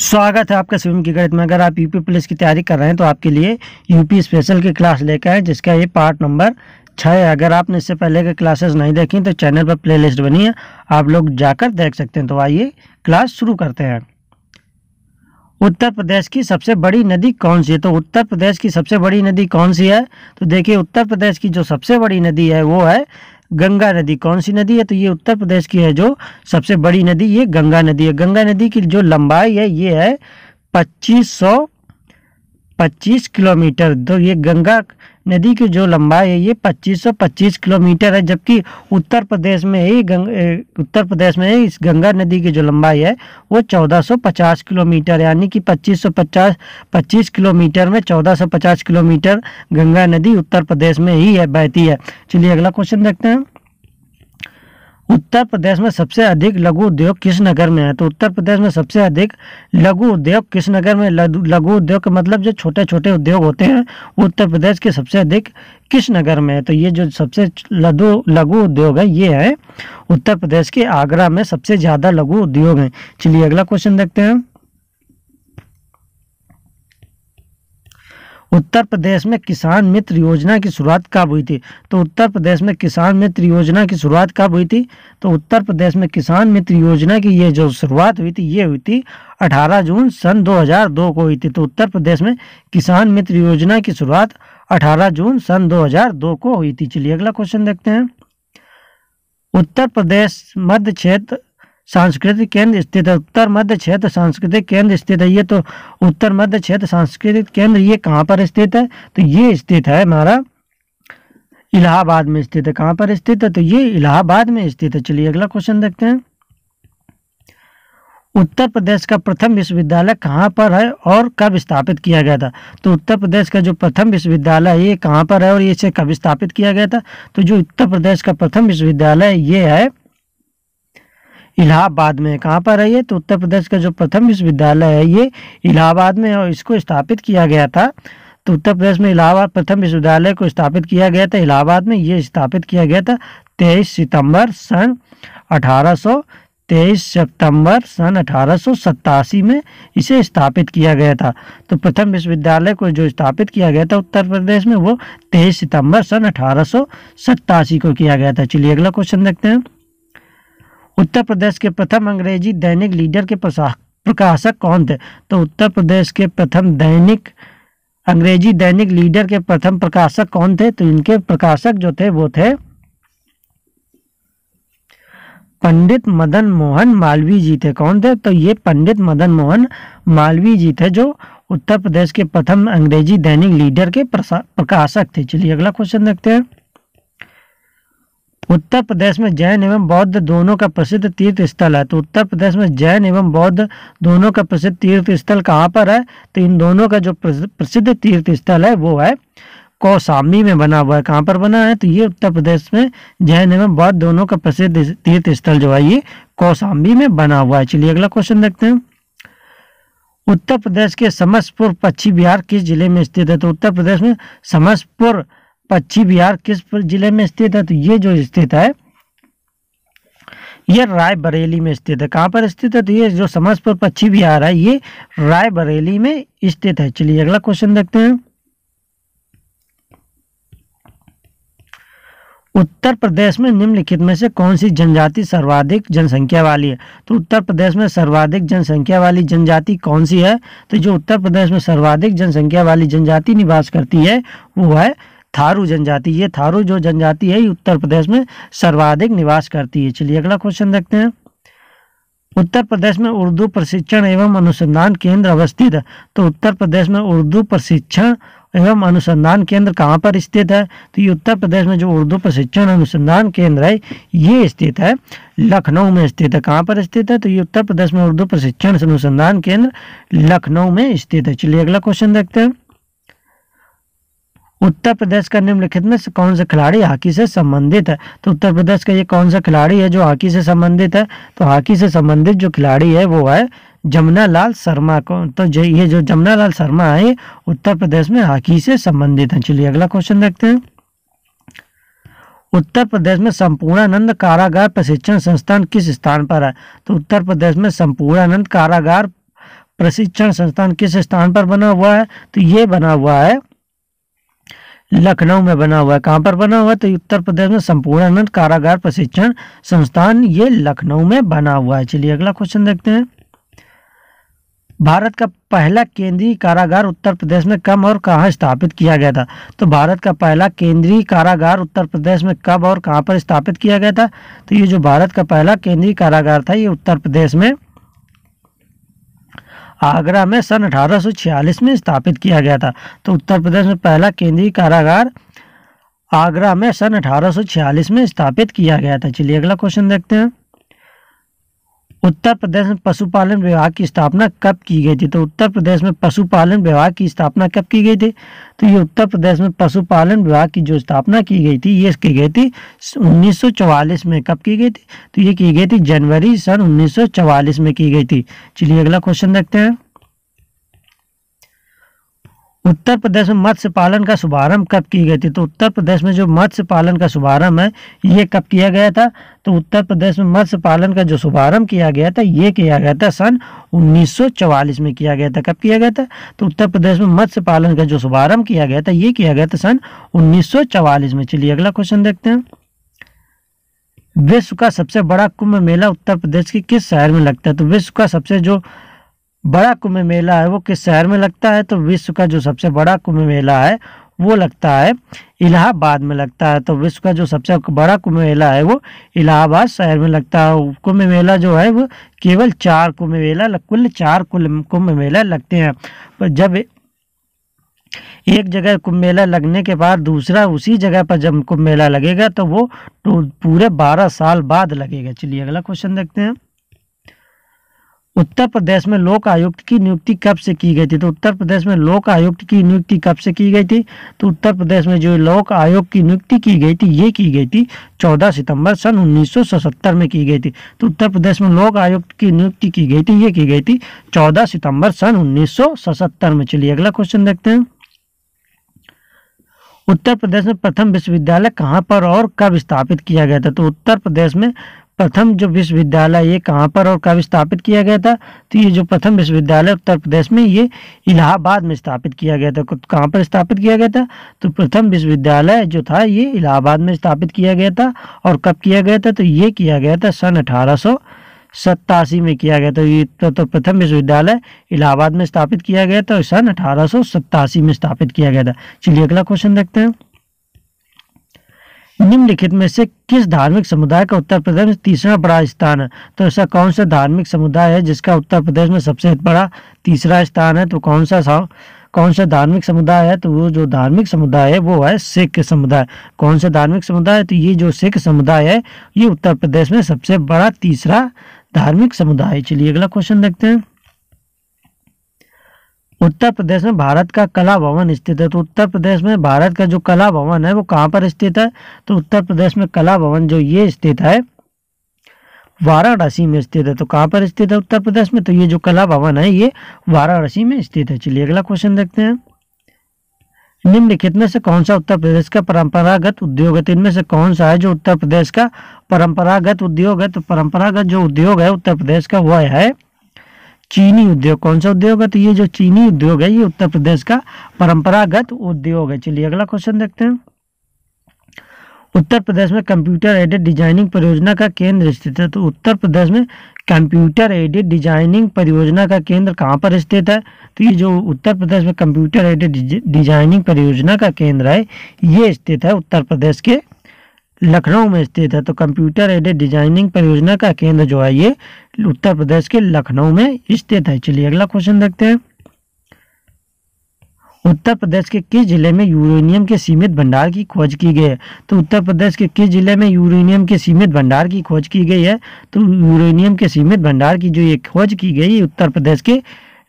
स्वागत है आपका स्विम की गणित में अगर आप यूपी पुलिस की तैयारी कर रहे हैं तो आपके लिए यूपी स्पेशल की क्लास लेकर आए जिसका ये पार्ट नंबर छः है अगर आपने इससे पहले के क्लासेस नहीं देखी तो चैनल पर प्ले लिस्ट बनी है आप लोग जाकर देख सकते हैं तो आइए क्लास शुरू करते हैं उत्तर प्रदेश की सबसे बड़ी नदी कौन सी है तो उत्तर प्रदेश की सबसे बड़ी नदी कौन सी है तो देखिए उत्तर प्रदेश की जो सबसे बड़ी नदी है वो है गंगा नदी कौन सी नदी है तो ये उत्तर प्रदेश की है जो सबसे बड़ी नदी ये गंगा नदी है गंगा नदी की जो लंबाई है ये है पच्चीस सौ पच्चीस किलोमीटर तो ये गंगा नदी की जो लंबाई है ये 2525 किलोमीटर है जबकि उत्तर प्रदेश में ही उत्तर प्रदेश में इस गंगा नदी की जो लंबाई है वो 1450 किलोमीटर यानी कि 2550 25 किलोमीटर में 1450 किलोमीटर गंगा नदी उत्तर प्रदेश में ही है बहती है चलिए अगला क्वेश्चन देखते हैं उत्तर प्रदेश में सबसे अधिक लघु उद्योग किस नगर में है तो उत्तर प्रदेश में सबसे अधिक लघु उद्योग किस नगर में लघु उद्योग का मतलब जो छोटे छोटे उद्योग होते हैं उत्तर प्रदेश के सबसे अधिक किस नगर में है तो ये जो सबसे लघु लघु उद्योग है ये है उत्तर प्रदेश के आगरा में सबसे ज़्यादा लघु उद्योग हैं चलिए अगला क्वेश्चन देखते हैं उत्तर प्रदेश में किसान मित्र योजना की शुरुआत कब हुई थी तो उत्तर प्रदेश में किसान मित्र योजना की शुरुआत कब हुई थी तो उत्तर प्रदेश में किसान मित्र योजना की ये जो शुरुआत हुई थी ये हुई थी 18 जून सन 2002 को हुई थी तो उत्तर प्रदेश में किसान मित्र योजना की शुरुआत 18 जून सन 2002 को हुई थी चलिए अगला क्वेश्चन देखते हैं उत्तर प्रदेश मध्य क्षेत्र सांस्कृतिक केंद्र स्थित है उत्तर मध्य क्षेत्र सांस्कृतिक केंद्र स्थित है ये तो उत्तर मध्य क्षेत्र सांस्कृतिक केंद्र ये कहाँ पर स्थित है तो ये स्थित है हमारा इलाहाबाद में स्थित है कहाँ पर स्थित है तो ये इलाहाबाद में स्थित है चलिए अगला क्वेश्चन देखते हैं उत्तर प्रदेश का प्रथम विश्वविद्यालय कहाँ पर है और कब स्थापित किया गया था तो उत्तर प्रदेश का जो प्रथम विश्वविद्यालय है ये कहाँ पर है और इसे कब स्थापित किया गया था तो जो उत्तर प्रदेश का प्रथम विश्वविद्यालय ये है इलाहाबाद में कहाँ पर है ये तो उत्तर प्रदेश का जो प्रथम विश्वविद्यालय है ये इलाहाबाद में और इसको स्थापित किया गया था तो उत्तर प्रदेश में इलाहाबाद प्रथम विश्वविद्यालय को स्थापित किया गया था इलाहाबाद में ये स्थापित किया गया था तेईस सितंबर सन अठारह सौ तेईस सितंबर सन अठारह में इसे स्थापित किया गया था तो प्रथम विश्वविद्यालय को जो स्थापित किया गया था उत्तर प्रदेश में वो तेईस सितंबर सन अठारह को किया गया था चलिए अगला क्वेश्चन देखते हैं उत्तर प्रदेश के प्रथम अंग्रेजी दैनिक लीडर के प्रकाशक कौन थे तो उत्तर प्रदेश के प्रथम दैनिक अंग्रेजी दैनिक लीडर के प्रथम प्रकाशक कौन थे तो इनके प्रकाशक जो थे वो थे पंडित मदन मोहन मालवी जी थे कौन थे तो ये पंडित मदन मोहन मालवी जी थे जो उत्तर प्रदेश के प्रथम अंग्रेजी दैनिक लीडर के प्रकाशक थे चलिए अगला क्वेश्चन देखते हैं उत्तर प्रदेश में जैन एवं बौद्ध दोनों का प्रसिद्ध तीर्थ स्थल है तो उत्तर प्रदेश में जैन एवं बौद्ध दोनों का प्रसिद्ध तीर्थ स्थल कहाँ पर है तो इन दोनों का जो प्रसिद्ध तीर्थ स्थल है वो है कौसाम्बी में बना हुआ है कहाँ पर बना है तो ये उत्तर प्रदेश में जैन एवं बौद्ध दोनों का प्रसिद्ध तीर्थ स्थल जो है ये कौसाम्बी में बना हुआ है चलिए अगला क्वेश्चन देखते हैं उत्तर प्रदेश के समस्तपुर पश्चिम बिहार किस जिले में स्थित है तो उत्तर प्रदेश में समस्तपुर पश्चिम बिहार किस जिले में स्थित है तो ये जो स्थित है यह रायबरेली में स्थित है कहाँ पर स्थित है तो ये जो समस्तपुर पश्चिम बिहार है ये रायबरेली में स्थित है चलिए अगला क्वेश्चन देखते हैं उत्तर प्रदेश में निम्नलिखित में से कौन सी जनजाति सर्वाधिक जनसंख्या वाली है तो उत्तर प्रदेश में सर्वाधिक जनसंख्या वाली जनजाति कौन सी है तो जो उत्तर प्रदेश में सर्वाधिक जनसंख्या वाली जनजाति निवास करती है वो है थारू जनजाति ये थारू जो जनजाति है उत्तर प्रदेश में सर्वाधिक निवास करती है चलिए अगला क्वेश्चन देखते हैं उत्तर प्रदेश में उर्दू प्रशिक्षण एवं अनुसंधान केंद्र अवस्थित है तो उत्तर प्रदेश में उर्दू प्रशिक्षण एवं अनुसंधान केंद्र कहाँ पर स्थित है तो ये उत्तर प्रदेश में जो उर्दू प्रशिक्षण अनुसंधान केंद्र है ये स्थित है लखनऊ में स्थित है कहाँ पर स्थित है तो ये उत्तर प्रदेश में उर्दू प्रशिक्षण अनुसंधान केंद्र लखनऊ में स्थित है चलिए अगला क्वेश्चन देखते हैं उत्तर प्रदेश का निम्नलिखित में कौन सा खिलाड़ी हॉकी से संबंधित है तो उत्तर प्रदेश का ये कौन सा खिलाड़ी है जो हॉकी से संबंधित है तो हॉकी से संबंधित जो खिलाड़ी है वो है जमुना लाल शर्मा को तो ये जो जमुना लाल शर्मा है उत्तर प्रदेश में हॉकी से संबंधित है चलिए अगला क्वेश्चन देखते हैं उत्तर प्रदेश में संपूर्णानंद कारागार प्रशिक्षण संस्थान किस स्थान पर है तो उत्तर प्रदेश में संपूर्णानंद कारागार प्रशिक्षण संस्थान किस स्थान पर बना हुआ है तो ये बना हुआ है लखनऊ में बना हुआ है कहाँ पर बना हुआ है तो उत्तर प्रदेश में आनंद कारागार प्रशिक्षण संस्थान ये लखनऊ में बना हुआ है चलिए अगला क्वेश्चन देखते हैं भारत का पहला केंद्रीय कारागार उत्तर प्रदेश में कब और कहाँ स्थापित किया गया था तो भारत का पहला केंद्रीय कारागार उत्तर प्रदेश में कब और कहाँ पर स्थापित किया गया था तो ये जो भारत का पहला केंद्रीय कारागार था ये उत्तर प्रदेश में आगरा में सन अठारह में स्थापित किया गया था तो उत्तर प्रदेश में पहला केंद्रीय कारागार आगरा में सन अठारह में स्थापित किया गया था चलिए अगला क्वेश्चन देखते हैं उत्तर प्रदेश में पशुपालन विभाग की स्थापना कब की गई थी तो उत्तर प्रदेश में पशुपालन विभाग की स्थापना कब की गई थी तो ये उत्तर प्रदेश में पशुपालन विभाग की जो स्थापना की गई थी ये की गई थी 1944 में कब की गई थी तो ये की गई थी जनवरी सन 1944 में की गई थी चलिए अगला क्वेश्चन देखते हैं उत्तर प्रदेश में मत्स्य पालन का शुभारंभ कब की गई थी तो उत्तर प्रदेश में जो मत्स्य पालन का शुभारंभ है ये कब किया गया था तो उत्तर प्रदेश में मत्स्य पालन का जो शुभारंभ किया गया था ये किया गया था सन 1944 में किया गया था कब किया गया था तो उत्तर प्रदेश में मत्स्य पालन का जो शुभारंभ किया गया था ये किया गया था सन उन्नीस में चलिए अगला क्वेश्चन देखते हैं विश्व का सबसे बड़ा कुंभ मेला उत्तर प्रदेश के किस शहर में लगता है तो विश्व का सबसे जो बड़ा कुंभ मेला है वो किस शहर में लगता है तो विश्व का जो सबसे बड़ा कुंभ मेला है वो लगता है इलाहाबाद में लगता है तो विश्व का जो सबसे बड़ा कुंभ मेला है वो इलाहाबाद शहर में लगता है कुंभ मेला जो है वो केवल चार कुंभ मेला कुल चार कुंभ मेला लगते हैं पर जब एक जगह कुंभ मेला लगने के बाद दूसरा उसी जगह पर जब कुंभ मेला लगेगा तो वो पूरे बारह साल बाद लगेगा चलिए अगला क्वेश्चन देखते हैं उत्तर प्रदेश में लोक आयुक्त की नियुक्ति कब से की गई थी तो उत्तर प्रदेश में लोक आयुक्त की नियुक्ति कब से की गई थी तो उत्तर प्रदेश में जो लोक आयोग की नियुक्ति की गई थी ये की गई थी 14 सितंबर सन 1977 में की गई थी तो उत्तर प्रदेश में लोक आयुक्त की नियुक्ति की गई थी ये की गई थी 14 सितंबर सन उन्नीस में चलिए अगला क्वेश्चन देखते हैं उत्तर प्रदेश में प्रथम विश्वविद्यालय कहाँ पर और कब स्थापित किया गया था तो उत्तर प्रदेश में प्रथम जो विश्वविद्यालय ये कहाँ पर और कब स्थापित किया गया था तो ये जो प्रथम विश्वविद्यालय उत्तर प्रदेश में ये इलाहाबाद में स्थापित किया गया था कहाँ पर स्थापित किया गया था तो प्रथम विश्वविद्यालय जो था ये इलाहाबाद में स्थापित किया गया था और कब किया गया था तो ये किया गया था सन अठारह सत्तासी में किया गया था ये तो, तो प्रथम विश्वविद्यालय इलाहाबाद में स्थापित किया गया था और सन अठारह में स्थापित किया गया था चलिए अगला क्वेश्चन देखते हैं निम्नलिखित में से किस धार्मिक समुदाय का उत्तर प्रदेश में तीसरा बड़ा स्थान है तो ऐसा कौन सा धार्मिक समुदाय है जिसका उत्तर प्रदेश में सबसे बड़ा तीसरा स्थान है तो कौन सा कौन सा धार्मिक समुदाय है तो वो जो धार्मिक समुदाय है वो है सिख समुदाय कौन सा धार्मिक समुदाय है तो ये जो सिख समुदाय है ये उत्तर प्रदेश में सबसे बड़ा तीसरा धार्मिक समुदाय चलिए अगला क्वेश्चन देखते हैं उत्तर प्रदेश में भारत का कला भवन स्थित है तो उत्तर प्रदेश में भारत का जो कला भवन है वो कहाँ पर स्थित है तो उत्तर प्रदेश में कला भवन जो ये स्थित है वाराणसी में स्थित है तो कहाँ पर स्थित है उत्तर प्रदेश में तो ये जो कला भवन है ये वाराणसी में स्थित है चलिए अगला क्वेश्चन देखते हैं निम्नलिखित में से कौन सा उत्तर प्रदेश का परंपरागत उद्योग है तो इनमें से कौन सा है जो उत्तर प्रदेश का परंपरागत उद्योग है तो परंपरागत जो उद्योग है उत्तर प्रदेश का वह है चीनी उद्योग कौन सा उद्योग है तो ये जो चीनी उद्योग है ये उत्तर प्रदेश का परंपरागत उद्योग है चलिए अगला क्वेश्चन देखते हैं उत्तर प्रदेश में कंप्यूटर एडेड डिजाइनिंग परियोजना का केंद्र स्थित है तो उत्तर प्रदेश में कंप्यूटर एडेड डिजाइनिंग परियोजना का केंद्र कहाँ पर स्थित है तो ये जो उत्तर प्रदेश में कंप्यूटर एडेड डिजाइनिंग परियोजना का केंद्र है ये स्थित है उत्तर प्रदेश के लखनऊ में स्थित है तो कंप्यूटर एडेड डिजाइनिंग परियोजना का केंद्र जो है ये उत्तर प्रदेश के लखनऊ में स्थित है चलिए अगला क्वेश्चन देखते हैं उत्तर प्रदेश के किस जिले में यूरेनियम के सीमित भंडार की खोज की गई है तो उत्तर प्रदेश के किस जिले में यूरेनियम के सीमित भंडार की खोज की गई है तो यूरेनियम के सीमित भंडार की जो ये खोज की गई उत्तर प्रदेश के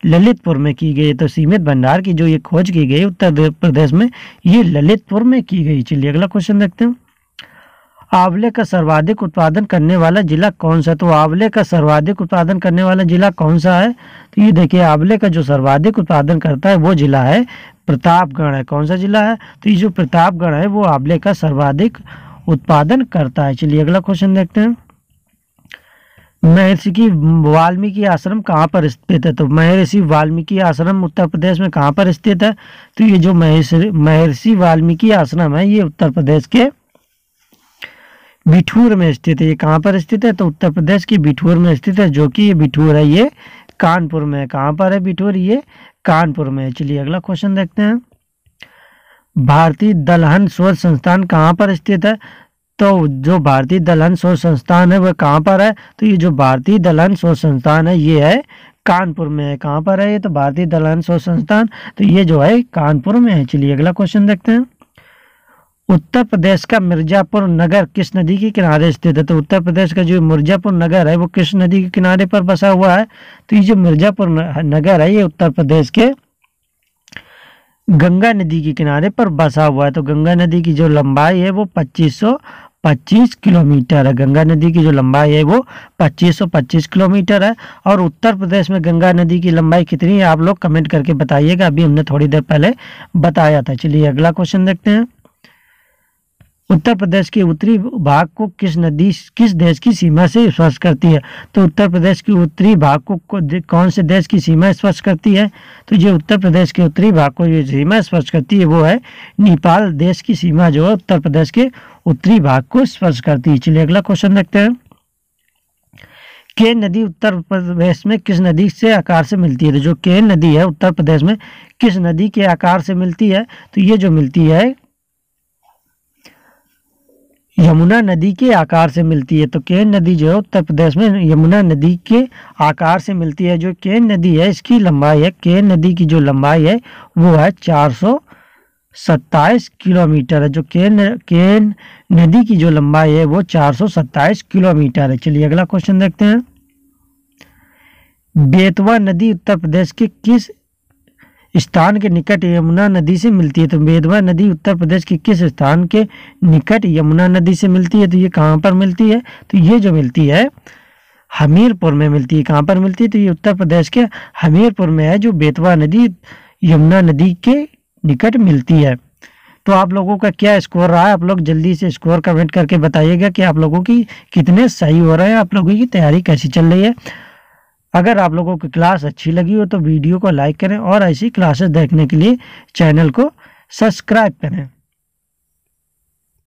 ललितपुर में की गई तो सीमित भंडार की जो ये खोज की गई उत्तर प्रदेश में ये ललितपुर में की गई चलिए अगला क्वेश्चन देखते हैं आंवले का सर्वाधिक उत्पादन करने वाला जिला कौन सा तो आंवले का सर्वाधिक उत्पादन करने वाला जिला कौन सा है तो ये देखिए आंवले का जो सर्वाधिक उत्पादन करता है वो जिला है प्रतापगढ़ है कौन सा जिला है तो ये जो प्रतापगढ़ है वो आंवले का सर्वाधिक उत्पादन करता है चलिए अगला क्वेश्चन देखते हैं महर्षि की वाल्मीकि आश्रम कहाँ पर स्थित है तो महर्षि वाल्मीकि आश्रम उत्तर प्रदेश में कहाँ पर स्थित है तो ये जो महर्षि महर्षि वाल्मीकि आश्रम है ये उत्तर प्रदेश के बिठूर में स्थित है ये कहाँ पर स्थित है तो उत्तर प्रदेश की बिठूर में स्थित है जो कि ये बिठूर है ये कानपुर में है कहाँ पर है बिठूर ये कानपुर में चलिए अगला क्वेश्चन देखते हैं भारतीय दलहन शोध संस्थान कहाँ पर स्थित है तो जो भारतीय दलहन शोध संस्थान है वह कहाँ पर है तो ये जो भारतीय दलहन शोध संस्थान है ये है कानपुर में है कहाँ पर है ये तो भारतीय दलहन शोध संस्थान तो ये जो है कानपुर में है चलिए अगला क्वेश्चन देखते हैं उत्तर प्रदेश का मिर्जापुर नगर किस नदी के किनारे स्थित है तो उत्तर प्रदेश का जो मिर्जापुर नगर है वो किस नदी के किनारे पर बसा हुआ है तो ये जो मिर्जापुर नगर है ये उत्तर प्रदेश के गंगा नदी के किनारे पर बसा हुआ है तो गंगा नदी की जो लंबाई है वो 2525 किलोमीटर है गंगा नदी की जो लंबाई है वो 2525 किलोमीटर है और उत्तर प्रदेश में गंगा नदी की लंबाई कितनी है आप लोग कमेंट करके बताइएगा अभी हमने थोड़ी देर पहले बताया था चलिए अगला क्वेश्चन देखते हैं उत्तर प्रदेश के उत्तरी भाग को किस नदी किस देश की सीमा से स्पर्श करती है तो उत्तर प्रदेश के उत्तरी भाग को कौन से देश की सीमा स्पर्श करती है तो ये उत्तर प्रदेश के उत्तरी भाग को ये सीमा स्पर्श करती है वो है नेपाल देश की सीमा जो है उत्तर प्रदेश के उत्तरी भाग को स्पर्श करती है चलिए अगला क्वेश्चन देखते हैं के नदी उत्तर प्रदेश में किस नदी से आकार से मिलती है तो जो के नदी है उत्तर प्रदेश में किस नदी के आकार से मिलती है तो ये जो मिलती है यमुना नदी के आकार से मिलती है तो केन नदी जो है उत्तर प्रदेश में यमुना नदी के आकार से मिलती है जो केन नदी है इसकी लंबाई है केन नदी की जो लंबाई है वो है चार सौ सत्ताईस किलोमीटर है जो केन केन नदी की जो लंबाई है वो चार सौ सत्ताईस किलोमीटर है चलिए अगला क्वेश्चन देखते हैं बेतवा नदी उत्तर प्रदेश के किस स्थान के निकट यमुना नदी से मिलती है तो बेदवा नदी उत्तर प्रदेश के किस स्थान के निकट यमुना नदी से मिलती है तो ये कहाँ पर मिलती है तो ये जो मिलती है हमीरपुर में मिलती है कहाँ पर मिलती है तो ये उत्तर प्रदेश के हमीरपुर में है जो बेतवा नदी यमुना नदी के निकट मिलती है तो आप लोगों का क्या स्कोर रहा है आप लोग जल्दी से स्कोर कमेंट करके बताइएगा कि आप लोगों की कितने सही हो रहे हैं आप लोगों की तैयारी कैसी चल रही है अगर आप लोगों की क्लास अच्छी लगी हो तो वीडियो को लाइक करें और ऐसी क्लासेस देखने के लिए चैनल को सब्सक्राइब करें